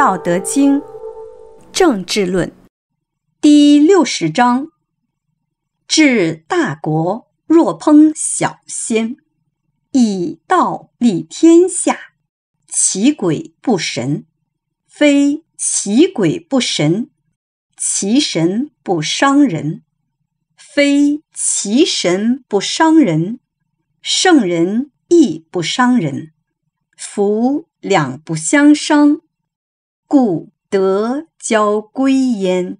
《道德经》政治论第六十章：治大国若烹小鲜，以道立天下，其鬼不神；非其鬼不神，其神不伤人；非其神不伤人，圣人亦不伤人。夫两不相伤。故德交归焉。